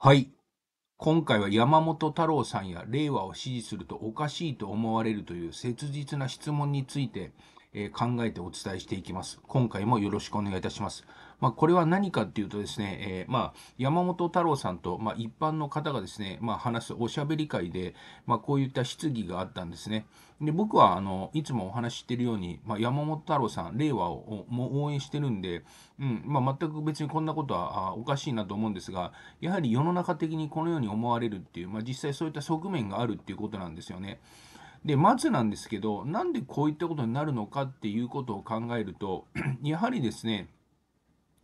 はい。今回は山本太郎さんや令和を支持するとおかしいと思われるという切実な質問について、えー考えてお伝えしていきます。今回もよろしくお願いいたします。まあ、これは何かっていうとですね、えー、まあ、山本太郎さんと、まあ、一般の方がですね、まあ、話すおしゃべり会で、まあ、こういった質疑があったんですね。で、僕は、あの、いつもお話ししてるように、まあ、山本太郎さん、令和をも応援してるんで、うん、まあ、全く別にこんなことはあおかしいなと思うんですが、やはり世の中的にこのように思われるっていう、まあ、実際そういった側面があるっていうことなんですよね。でまずなんですけどなんでこういったことになるのかっていうことを考えると やはりですね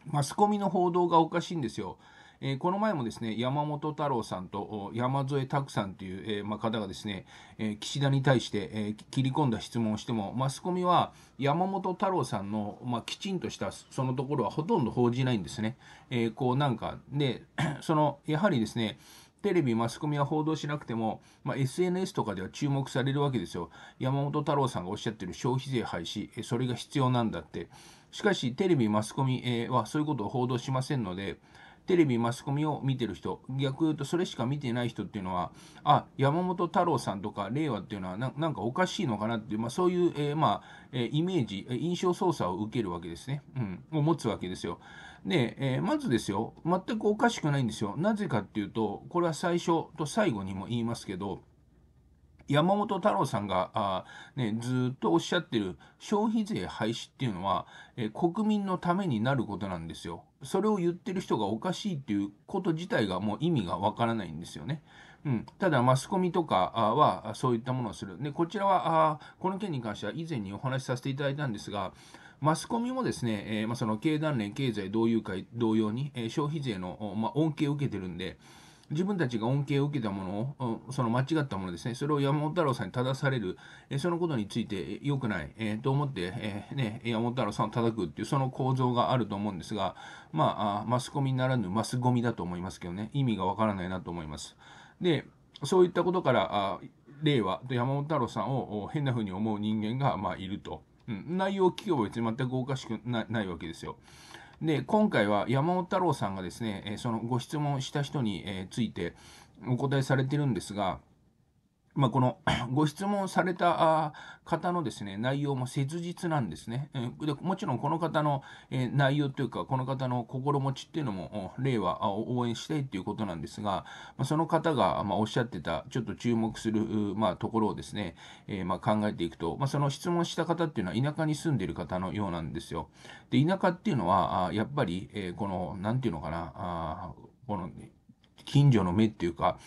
マスコミの報道がおかしいんですよ。えー、この前もですね山本太郎さんと山添拓さんという、えー、ま方がですね、えー、岸田に対して、え切り込んだ質問をしてもマスコミは山本太郎さんの、まきちんとしたそのところはほとんど報じないんですね。えこうなんかで そのやはりですねテレビ、マスコミは報道しなくても、まあ、SNS とかでは注目されるわけですよ。山本太郎さんがおっしゃってる消費税廃止、それが必要なんだって。しかし、テレビ、マスコミはそういうことを報道しませんので、テレビ、マスコミを見てる人、逆言うとそれしか見てない人っていうのは、あ、山本太郎さんとか令和っていうのはなんかおかしいのかなっていう、まあ、そういう、えー、まあ、えー、イメージ、印象操作を受けるわけですね。うん、を持つわけですよ。で、えー、まずですよ、全くおかしくないんですよ。なぜかっていうと、これは最初と最後にも言いますけど、山本太郎さんがあ、ね、ずっとおっしゃってる消費税廃止っていうのは、え国民のためになることなんですよ。それを言ってる人がおかしいっていうこと自体がもう意味がわからないんですよね。うん、ただ、マスコミとかはそういったものをする。で、こちらは、あこの件に関しては以前にお話しさせていただいたんですが、マスコミもですね、えー、まあ、その経団連経済同友会同様に、えー、消費税の、まあ、恩恵を受けてるんで、自分たちが恩恵を受けたものを、その間違ったものですね、それを山本太郎さんに正される、えそのことについて良くない、えと思って、えね、山本太郎さんを叩くっていう、その構造があると思うんですが、まあ、マスコミならぬマスゴミだと思いますけどね、意味がわからないなと思います。で、そういったことから、令和と山本太郎さんを変な風に思う人間が、まあ、いると。うん、内容を聞けば別に全くおかしくないわけですよ。で、今回は山本太郎さんがですね、えそのご質問した人に、えついてお答えされてるんですが、まあ、この ご質問された方のですね内容も切実なんですね。でもちろんこの方の内容というか、この方の心持ちっていうのも、令和を応援したいということなんですが、その方がおっしゃってた、ちょっと注目するまところをですね、ま考えていくと、まその質問した方っていうのは田舎に住んでいる方のようなんですよ。で田舎っていうのは、やっぱりこの、なんていうのかな、この近所の目っていうか、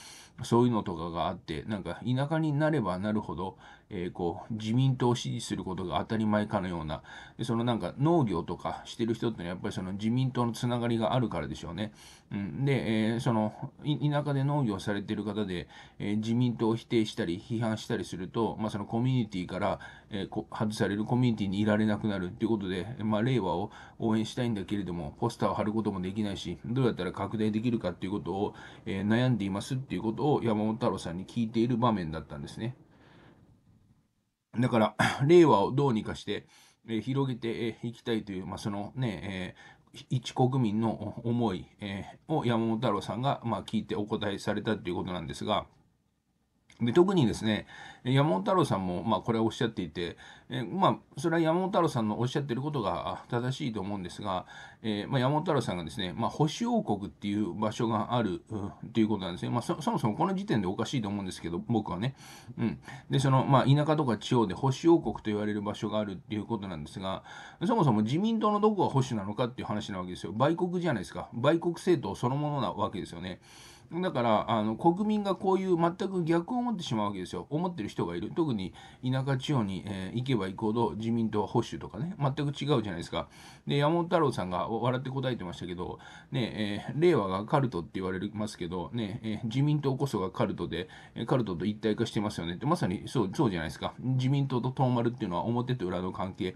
そういうのとかがあって、なんか田舎になればなるほど、えー、こう、自民党を支持することが当たり前かのような、でそのなんか農業とかしてる人ってのはやっぱりその自民党のつながりがあるからでしょうね。うん、で、えー、その、田舎で農業されてる方で、えー、自民党を否定したり批判したりすると、まあそのコミュニティから、えこ外されるコミュニティにいられなくなるていうことで、まあ令和を応援したいんだけれども、ポスターを貼ることもできないし、どうやったら拡大できるかっていうことを、え悩んでいますっていうことをを山本太郎さんに聞いている場面だったんですね。だから、令和をどうにかして、え広げていきたいという、まあ、そのね、えー、一国民の思い、えを山本太郎さんが、ま聞いてお答えされたということなんですが、で特にですね山本太郎さんも、まあ、これはおっしゃっていて、えまあ、それは山本太郎さんのおっしゃってることが正しいと思うんですが、えー、まあ、山本太郎さんがですね、まあ、星王国っていう場所があるということなんですね、まあそ、そもそもこの時点でおかしいと思うんですけど僕はね、うん、でその、まあ、田舎とか地方で星王国と言われる場所があるっていうことなんですがそもそも自民党のどこが保守なのかっていう話なわけですよ売国じゃないですか売国政党そのものなわけですよね。だからあの国民がこういう全く逆を思ってしまうわけですよ思ってる人がいる特に田舎地方に、えー、行けば行くほど自民党は保守とかね全く違うじゃないですかで山本太郎さんが笑って答えてましたけど、ねえー、令和がカルトって言われますけど、ねえー、自民党こそがカルトでカルトと一体化してますよねってまさにそうそうじゃないですか自民党と東丸っていうのは表と裏の関係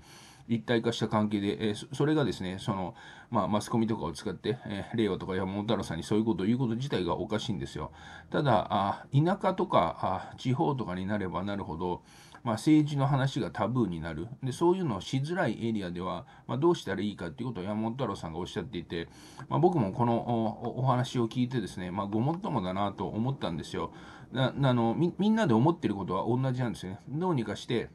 一体化した関係で、えー、それがですね、その、まあ、マスコミとかを使って、えー、令和とか山本太郎さんにそういうことを言うこと自体がおかしいんですよ。ただ、あ田舎とかあ地方とかになればなるほど、まあ、政治の話がタブーになるで、そういうのをしづらいエリアでは、まあ、どうしたらいいかということを山本太郎さんがおっしゃっていて、まあ、僕もこのお話を聞いてですね、まあ、ごもっともだなと思ったんですよ。なあのみんなで思ってることは同じなんですよね。どうにかして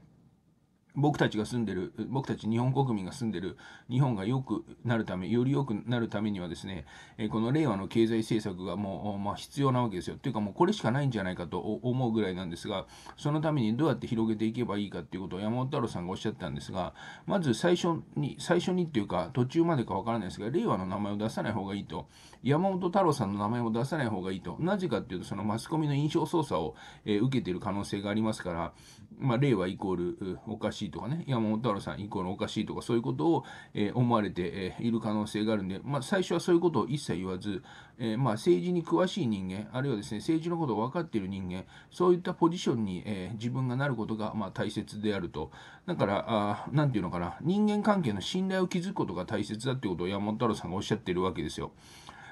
僕たちが住んでる、僕たち日本国民が住んでる、日本が良くなるため、より良くなるためにはですね、この令和の経済政策がもう、まあ、必要なわけですよ。というかもうこれしかないんじゃないかと思うぐらいなんですが、そのためにどうやって広げていけばいいかっていうことを山本太郎さんがおっしゃったんですが、まず最初に、最初にっていうか途中までかわからないですが、令和の名前を出さない方がいいと、山本太郎さんの名前を出さない方がいいと、なぜかっていうとそのマスコミの印象操作を、え受けている可能性がありますから、まあ、令和イコールおかしいいとかね、山本太郎さんコーのおかしいとか、そういうことを、えー、思われて、えー、いる可能性があるんで、まあ、最初はそういうことを一切言わず、えー、まあ、政治に詳しい人間、あるいはですね、政治のことを分かっている人間、そういったポジションに、え自分がなることが、まあ、大切であると。だから、あなんていうのかな、人間関係の信頼を築くことが大切だってことを山本太郎さんがおっしゃっているわけですよ。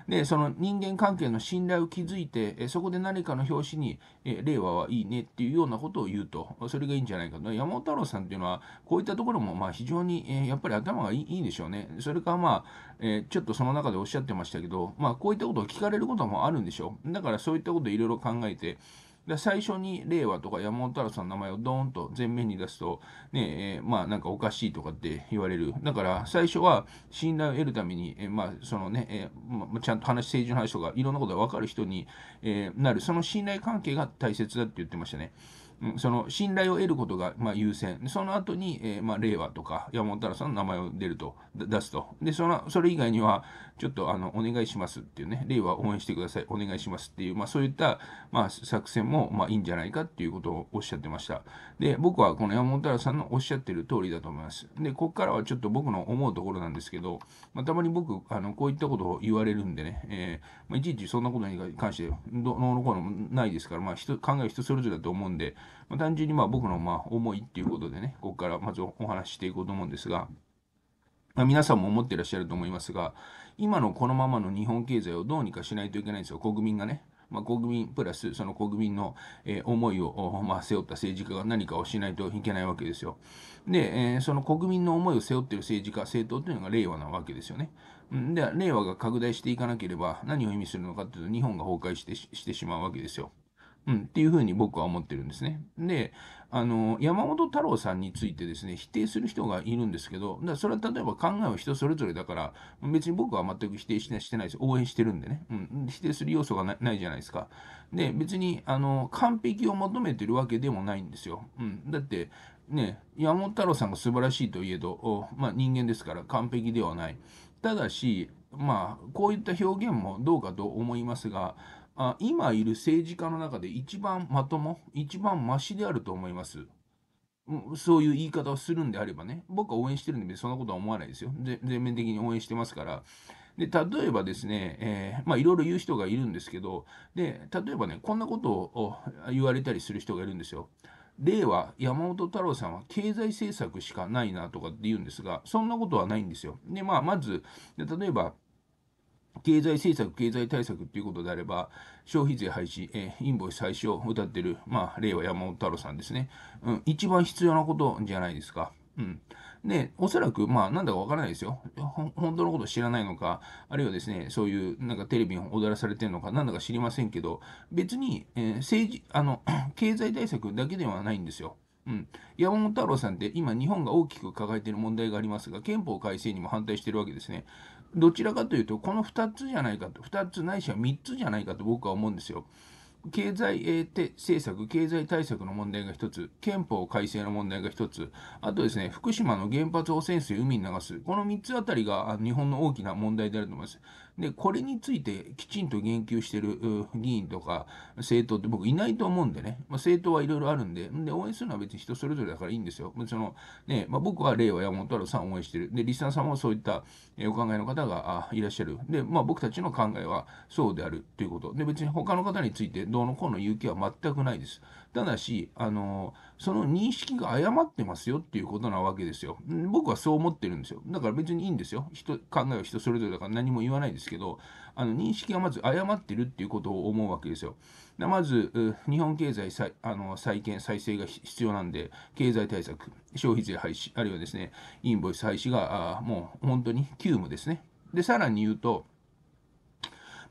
で、その人間関係の信頼を築いて、そこで何かの表紙に、え令和はいいねっていうようなことを言うと、それがいいんじゃないかと。山本太郎さんっていうのは、こういったところもまあ非常に、えやっぱり頭がいいんでしょうね。それかまあ、えちょっとその中でおっしゃってましたけど、まあこういったことを聞かれることもあるんでしょう。だからそういったことをいろいろ考えて、で最初に令和とか山本太郎さんの名前をドーンと前面に出すと、ねえまあなんかおかしいとかって言われる。だから最初は信頼を得るために、えまあそのね、えまちゃんと話、政治の話とかいろんなことが分かる人に、えなる、その信頼関係が大切だって言ってましたね。その信頼を得ることがま優先。その後に、えまあ、令和とか山本太郎さんの名前を出ると、出すと。で、その、それ以外には、ちょっとあの、お願いしますっていうね、令和応援してください、お願いしますっていう、まあそういった、まあ作戦も、まあいいんじゃないかっていうことをおっしゃってました。で、僕はこの山本太郎さんのおっしゃってる通りだと思います。で、ここからはちょっと僕の思うところなんですけど、まあ、たまに僕、あの、こういったことを言われるんでね、えー、まあ、いちいちそんなことに関して、どうのこうのもないですから、まあ人、考える人それぞれだと思うんで、まあ、単純にまあ僕のまあ思いっていうことでね、ここからまずお話ししていこうと思うんですが、まあ、皆さんも思ってらっしゃると思いますが、今のこのままの日本経済をどうにかしないといけないんですよ、国民がね。まあ、国民プラスその国民の、え思いを、まあ、背負った政治家が何かをしないといけないわけですよ。で、えその国民の思いを背負っている政治家、政党というのが令和なわけですよね。で、令和が拡大していかなければ何を意味するのかというと日本が崩壊してしてしまうわけですよ。うん、っていうふうに僕は思ってるんですね。で、あの、山本太郎さんについてですね、否定する人がいるんですけど、だそれは例えば考えは人それぞれだから、別に僕は全く否定してないです。応援してるんでね。うん、否定する要素がないじゃないですか。で、別に、あの、完璧を求めてるわけでもないんですよ。うん、だって、ね、山本太郎さんが素晴らしいといえど、まあ、人間ですから完璧ではない。ただし、まあ、こういった表現もどうかと思いますが、あ今いる政治家の中で一番まとも、一番ましであると思います。そういう言い方をするんであればね、僕は応援してるんで、そんなことは思わないですよ。全面的に応援してますから。で、例えばですね、えー、まあいろいろ言う人がいるんですけど、で、例えばね、こんなことを言われたりする人がいるんですよ。令和山本太郎さんは経済政策しかないなとかって言うんですが、そんなことはないんですよ。で、まあ、まず、例えば、経済政策、経済対策ということであれば、消費税廃止、えー、インボイス廃止を歌ってる、まあ、令和山本太郎さんですね。うん、一番必要なことじゃないですか。うん。で、おそらく、まあ、なんだかわからないですよ。本当のこと知らないのか、あるいはですね、そういう、なんかテレビに踊らされてるのか、なんだか知りませんけど、別に、えー、政治、あの、経済対策だけではないんですよ。うん、山本太郎さんって今日本が大きく抱えている問題がありますが憲法改正にも反対してるわけですね。どちらかというと、この2つじゃないかと、2つないしは3つじゃないかと僕は思うんですよ。経済、えー、政策、経済対策の問題が1つ、憲法改正の問題が1つ、あとですね、福島の原発汚染水、海に流す、この3つあたりが日本の大きな問題であると思います。で、これについてきちんと言及してる議員とか政党って僕いないと思うんでね、まあ、政党はいろいろあるんで、で、応援するのは別に人それぞれだからいいんですよ。そのねまあ、僕は令和山本太郎さんを応援してる。で、リスナーさんもそういったお考えの方がいらっしゃる。で、まあ、僕たちの考えはそうであるということ。で、別に他の方についてどうのこうの言う気は全くないです。ただしあのその認識が誤ってますよっていうことなわけですよ僕はそう思ってるんですよだから別にいいんですよ人考えは人それぞれだから何も言わないですけどあの認識がまず誤ってるっていうことを思うわけですよまず日本経済再あの再建再生が必要なんで経済対策消費税廃止あるいはですねインボイス廃止があもう本当に急務ですねでさらに言うと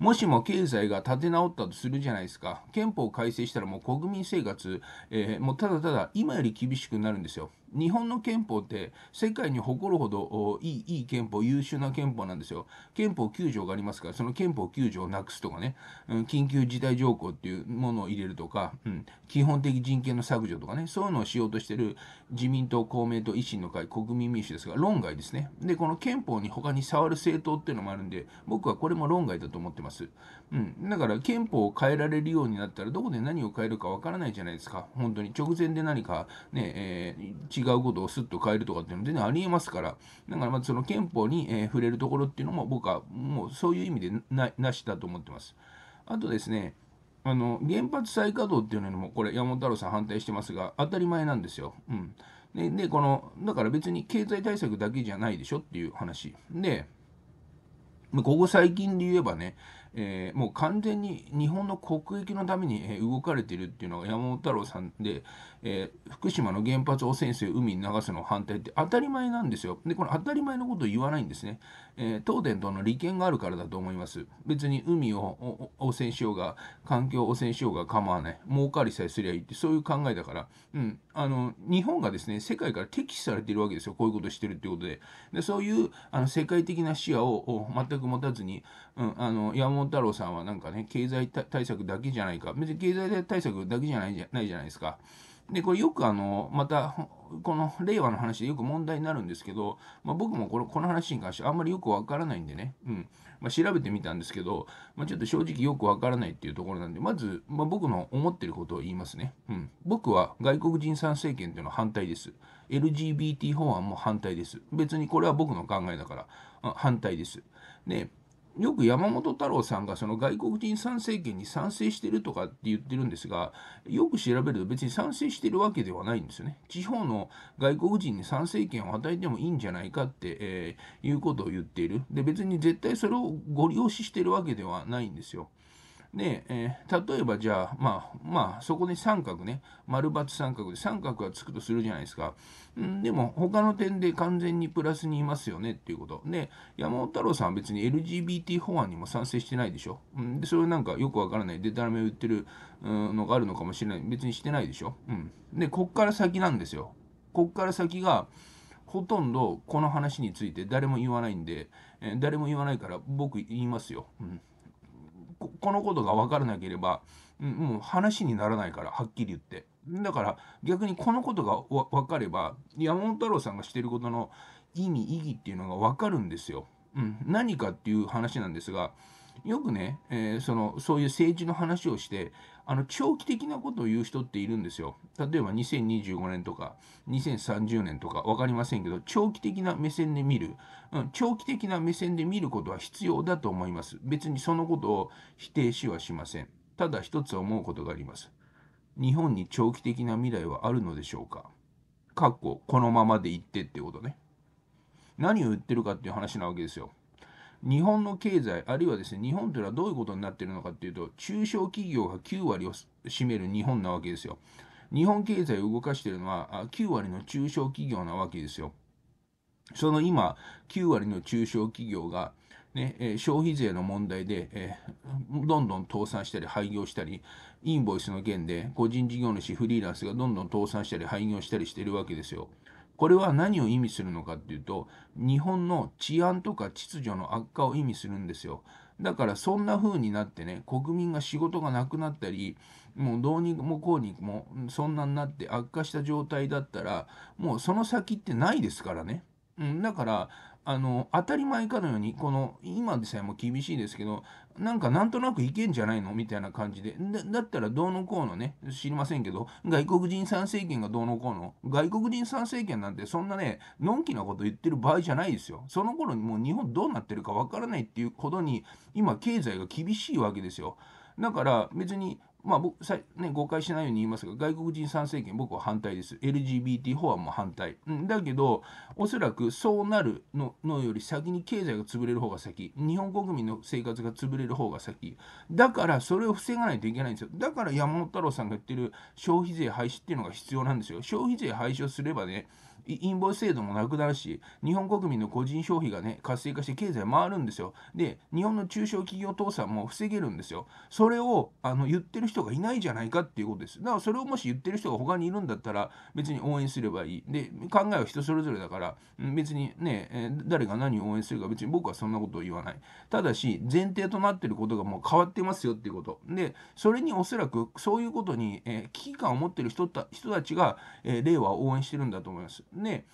もしも経済が立て直ったとするじゃないですか、憲法改正したらもう国民生活、えー、もうただただ今より厳しくなるんですよ。日本の憲法って世界に誇るほどいいいい憲法優秀な憲法なんですよ憲法9条がありますからその憲法9条をなくすとかね、うん、緊急事態条項っていうものを入れるとか、うん、基本的人権の削除とかねそういうのをしようとしてる自民党公明党維新の会国民民主ですが論外ですねでこの憲法に他に触る政党っていうのもあるんで僕はこれも論外だと思ってます、うん、だから憲法を変えられるようになったらどこで何を変えるかわからないじゃないですか本当に直前で何かね、えー違うことをすっと変えるとかっていうのは全然ありえますから、だからまずその憲法に、え触れるところっていうのも僕はもうそういう意味でななしだと思ってます。あとですね、あの原発再稼働っていうのにも、これ、山本太郎さん反対してますが、当たり前なんですよ。うんででこのだから別に経済対策だけじゃないでしょっていう話。で、ここ最近で言えばね、えー、もう完全に日本の国益のために動かれているっていうのが山本太郎さんで、えー、福島の原発汚染水を海に流すの反対って当たり前なんですよ。で、この当たり前のことを言わないんですね。えー、東電との利権があるからだと思います。別に海を汚染しようが、環境汚染しようが構わない。儲かりさえすりゃいいって、そういう考えだから、うん、あの、日本がですね、世界から敵視されているわけですよ。こういうことしてるってことで。で、そういうあの世界的な視野を全く持たずに、うん、あの、山本太郎さんはなんかね、経済対策だけじゃないか。別に経済対策だけじゃないじゃないじゃないですか。でこれよくあのまたこの令和の話でよく問題になるんですけど、まあ、僕もこのこの話に関してあんまりよくわからないんでね、うんまあ、調べてみたんですけど、まあ、ちょっと正直よくわからないっていうところなんでまず、ま僕の思ってることを言いますね、うん、僕は外国人参政権っていうのは反対です LGBT 法案も反対です別にこれは僕の考えだから反対ですでよく山本太郎さんがその外国人参政権に賛成してるとかって言ってるんですがよく調べると別に賛成してるわけではないんですよね。地方の外国人に参政権を与えてもいいんじゃないかって、えー、いうことを言っている。で別に絶対それをご利用ししてるわけではないんですよ。で、えー、例えばじゃあ、まあ、まあ、そこに三角ね、丸×三角で三角がつくとするじゃないですか。んでも、他の点で完全にプラスにいますよねっていうこと。で、山本太郎さんは別に LGBT 法案にも賛成してないでしょ。んで、それなんかよくわからない、でたらめを言ってるのがあるのかもしれない。別にしてないでしょ。うん。で、こっから先なんですよ。こっから先が、ほとんどこの話について誰も言わないんで、えー、誰も言わないから僕言いますよ。うんここのことが分からなければ、もう話にならないから、はっきり言って。だから逆にこのことが分かれば、山本太郎さんがしてることの意味、意義っていうのが分かるんですよ。うん、何かっていう話なんですが、よくね、えー、そのそういう政治の話をしてあの長期的なことを言う人っているんですよ。例えば2025年とか2030年とか分かりませんけど長期的な目線で見る、うん、長期的な目線で見ることは必要だと思います。別にそのことを否定しはしません。ただ一つ思うことがあります。日本に長期的な未来はあるのでしょうかかっここのままでいってってことね。何を言ってるかっていう話なわけですよ。日本の経済、あるいはですね、日本というのはどういうことになっているのかというと、中小企業が9割を占める日本なわけですよ。日本経済を動かしているのは9割の中小企業なわけですよ。その今、9割の中小企業が、ね、え消費税の問題で、えどんどん倒産したり廃業したり、インボイスの件で個人事業主、フリーランスがどんどん倒産したり廃業したりしているわけですよ。これは何を意味するのかっていうと日本の治安とか秩序の悪化を意味するんですよ。だからそんな風になってね国民が仕事がなくなったりもうどうにもこうにもそんなになって悪化した状態だったらもうその先ってないですからね。うん、だからあの当たり前かのようにこの今でさえも厳しいですけどなんかなんとなくいけんじゃないのみたいな感じでだったらどうのこうのね知りませんけど外国人参政権がどうのこうの外国人参政権なんてそんなねのんきなこと言ってる場合じゃないですよその頃にもう日本どうなってるかわからないっていうほどに今経済が厳しいわけですよだから別にまあ僕さ、ね、誤解しないように言いますが、外国人参政権、僕は反対です。LGBT 法案も反対。ん、だけど、おそらくそうなるののより先に経済が潰れる方が先、日本国民の生活が潰れる方が先。だから、それを防がないといけないんですよ。だから、山本太郎さんが言ってる消費税廃止っていうのが必要なんですよ。消費税廃止をすればね、インボイス制度もなくなるし、日本国民の個人消費がね、活性化して経済回るんですよ。で、日本の中小企業倒産も防げるんですよ。それをあの言ってる人がいないじゃないかっていうことです。だからそれをもし言ってる人が他にいるんだったら、別に応援すればいい。で、考えは人それぞれだから、別にね、誰が何を応援するか別に僕はそんなことを言わない。ただし、前提となってることがもう変わってますよっていうこと。で、それにおそらくそういうことに、えー、危機感を持ってる人た人たちが、えー、令和を応援してるんだと思います。ね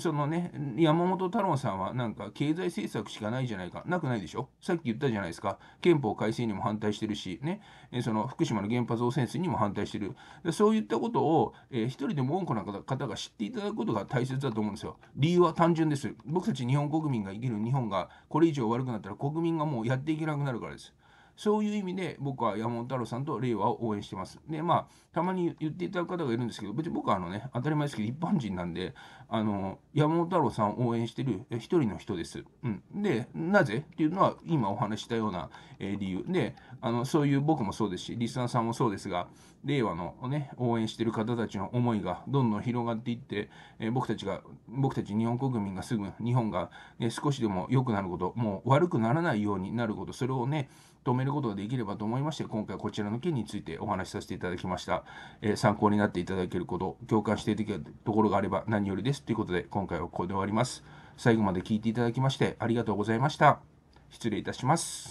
そのね山本太郎さんはなんか経済政策しかないじゃないかなくないでしょさっき言ったじゃないですか憲法改正にも反対してるしねその福島の原発汚染水にも反対してるそういったことを、えー、一人でも多くの方が知っていただくことが大切だと思うんですよ理由は単純です僕たち日本国民が生きる日本がこれ以上悪くなったら国民がもうやっていけなくなるからですそういう意味で僕は山本太郎さんと令和を応援してます。で、まあ、たまに言っていただく方がいるんですけど、別に僕はあのね、当たり前ですけど、一般人なんで、あの、山本太郎さんを応援してる一人の人です。うん。で、なぜっていうのは、今お話したような、えー、理由で、あの、そういう僕もそうですし、リスナーさんもそうですが、令和のね、応援してる方たちの思いがどんどん広がっていって、えー、僕たちが、僕たち日本国民がすぐ、日本が、ね、少しでも良くなること、もう悪くならないようになること、それをね、止めることができればと思いまして、今回こちらの件についてお話しさせていただきました。えー、参考になっていただけること、共感していただけるところがあれば何よりです。ということで、今回はここで終わります。最後まで聞いていただきましてありがとうございました。失礼いたします。